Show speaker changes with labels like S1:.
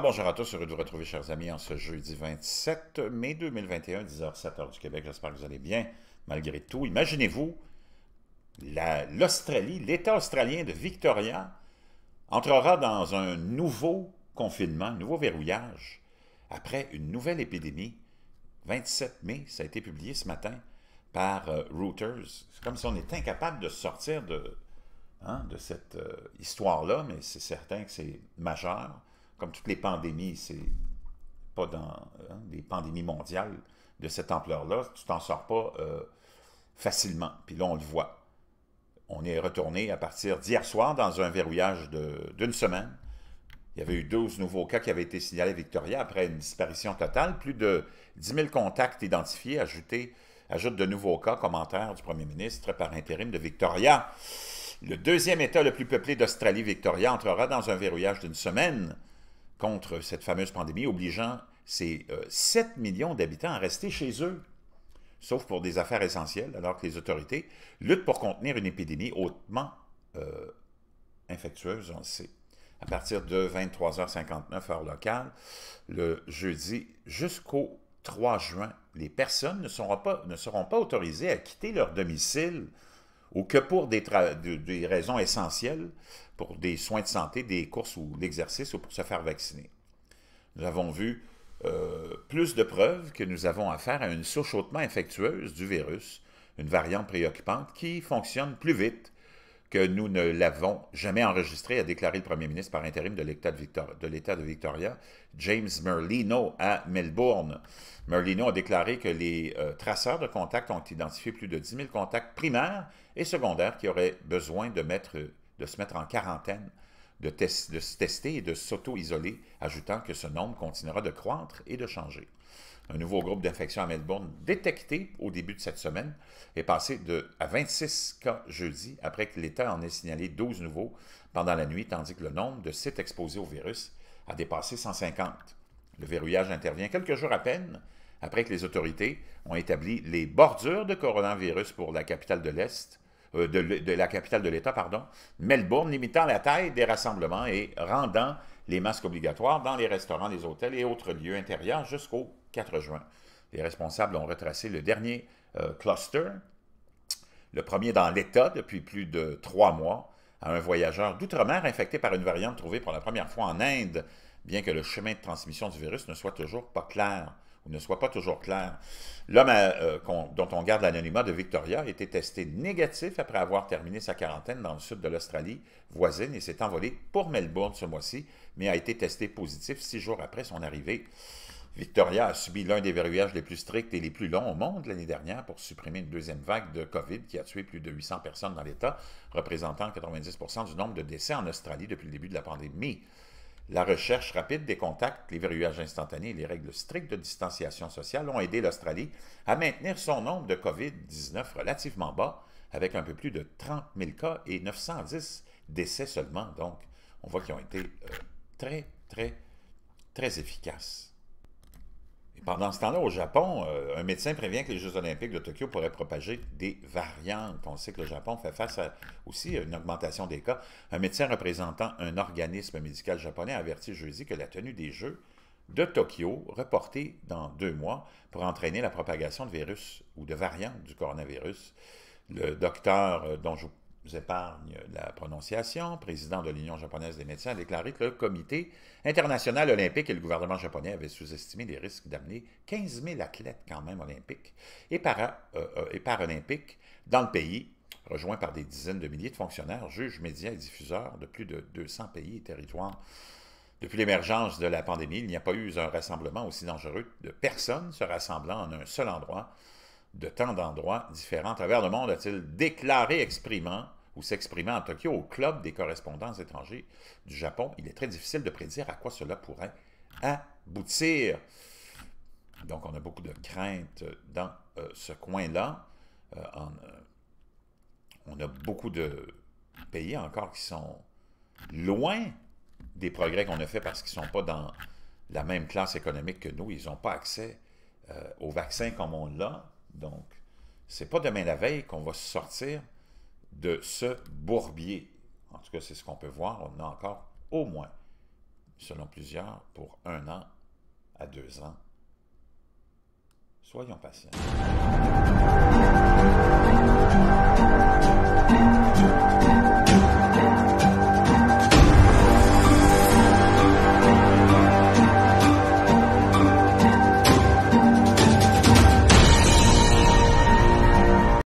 S1: bonjour à tous. Heureux de vous retrouver, chers amis, en ce jeudi 27 mai 2021, 10h07 heure du Québec. J'espère que vous allez bien, malgré tout. Imaginez-vous l'Australie, l'État australien de Victoria entrera dans un nouveau confinement, un nouveau verrouillage, après une nouvelle épidémie. 27 mai, ça a été publié ce matin par euh, Reuters. C'est comme si on était incapable de sortir de, hein, cette euh, histoire-là, mais c'est certain que c'est majeur comme toutes les pandémies, c'est pas dans hein, des pandémies mondiales de cette ampleur-là, tu t'en sors pas euh, facilement. Puis là, on le voit. On est retourné à partir d'hier soir dans un verrouillage d'une semaine. Il y avait eu 12 nouveaux cas qui avaient été signalés à Victoria après une disparition totale. Plus de 10 000 contacts identifiés, ajoutés, ajoute de nouveaux cas, commentaires du premier ministre par intérim de Victoria. Le deuxième État le plus peuplé d'Australie, Victoria, entrera dans un verrouillage d'une semaine contre cette fameuse pandémie, obligeant ces 7 euh, millions d'habitants à rester chez eux, sauf pour des affaires essentielles, alors que les autorités luttent pour contenir une épidémie hautement euh, infectieuse, on sait. À partir de 23h59 heure locale, le jeudi jusqu'au 3 juin, les personnes ne seront pas, autorisées à quitter leur domicile ou que pour des, des raisons essentielles pour des soins de santé, des courses ou l'exercice ou pour se faire vacciner. Nous avons vu euh, plus de preuves que nous avons affaire à une souche hautement du virus, une variante préoccupante qui fonctionne plus vite que nous ne l'avons jamais enregistré, a déclaré le premier ministre par intérim de l'État de, de, de, Victoria, James Merlino, à Melbourne. Merlino a déclaré que les euh, traceurs de contacts ont identifié plus de 10 000 contacts primaires et secondaires qui auraient besoin de mettre de se mettre en quarantaine, de, se tester et de s'auto-isoler, ajoutant que ce nombre continuera de croître et de changer. Un nouveau groupe d'infections à Melbourne détecté au début de cette semaine est passé de, à 26 cas jeudi après que l'État en ait signalé 12 nouveaux pendant la nuit, tandis que le nombre de sites exposés au virus a dépassé 150. Le verrouillage intervient quelques jours à peine après que les autorités ont établi les bordures de coronavirus pour la capitale de l'Est euh, de, la capitale de l'État, pardon, Melbourne, limitant la taille des rassemblements et rendant les masques obligatoires dans les restaurants, les hôtels et autres lieux intérieurs jusqu'au 4 juin. Les responsables ont retracé le dernier euh, cluster, le premier dans l'État depuis plus de trois mois, à un voyageur d'outre-mer infecté par une variante trouvée pour la première fois en Inde, bien que le chemin de transmission du virus ne soit toujours pas clair ne soit pas toujours clair. L'homme euh, euh, dont on garde l'anonymat de Victoria a été testé négatif après avoir terminé sa quarantaine dans le sud de l'Australie voisine et s'est envolé pour Melbourne ce mois-ci, mais a été testé positif six jours après son arrivée. Victoria a subi l'un des verrouillages les plus stricts et les plus longs au monde l'année dernière pour supprimer une deuxième vague de COVID qui a tué plus de 800 personnes dans l'État, représentant 90 du nombre de décès en Australie depuis le début de la pandémie. La recherche rapide des contacts, les verrouillages instantanés et les règles strictes de distanciation sociale ont aidé l'Australie à maintenir son nombre de COVID-19 relativement bas, avec un peu plus de 30 000 cas et 910 décès seulement. Donc, on voit qu'ils ont été euh, très, très, très efficaces. Pendant ce temps-là, au Japon, euh, un médecin prévient que les Jeux olympiques de Tokyo pourraient propager des variantes. On sait que le Japon fait face aussi à une augmentation des cas. Un médecin représentant un organisme médical japonais a averti jeudi que la tenue des Jeux de Tokyo, reportée dans deux mois, pourrait entraîner la propagation de virus ou de variantes du coronavirus. Le docteur euh, dont je vous épargne la prononciation, président de l'Union japonaise des médecins a déclaré que le comité international olympique et le gouvernement japonais avaient sous-estimé les risques d'amener 15 000 athlètes quand même olympiques et, euh, euh, et paralympiques dans le pays, rejoints par des dizaines de milliers de fonctionnaires, juges, médias et diffuseurs de plus de 200 pays et territoires. Depuis l'émergence de la pandémie, il n'y a pas eu un rassemblement aussi dangereux de personnes se rassemblant en un seul endroit de tant d'endroits différents à travers le monde, a-t-il déclaré exprimant ou s'exprimant à Tokyo au Club des correspondants étrangers du Japon. Il est très difficile de prédire à quoi cela pourrait aboutir. Donc, on a beaucoup de craintes dans euh, ce coin-là. Euh, euh, on a beaucoup de pays encore qui sont loin des progrès qu'on a fait parce qu'ils ne sont pas dans la même classe économique que nous. Ils n'ont pas accès aux vaccins comme on l'a. Donc, ce c'est pas demain la veille qu'on va sortir de ce bourbier. En tout cas, c'est ce qu'on peut voir. On en a encore au moins, selon plusieurs, pour un an à deux ans. Soyons patients.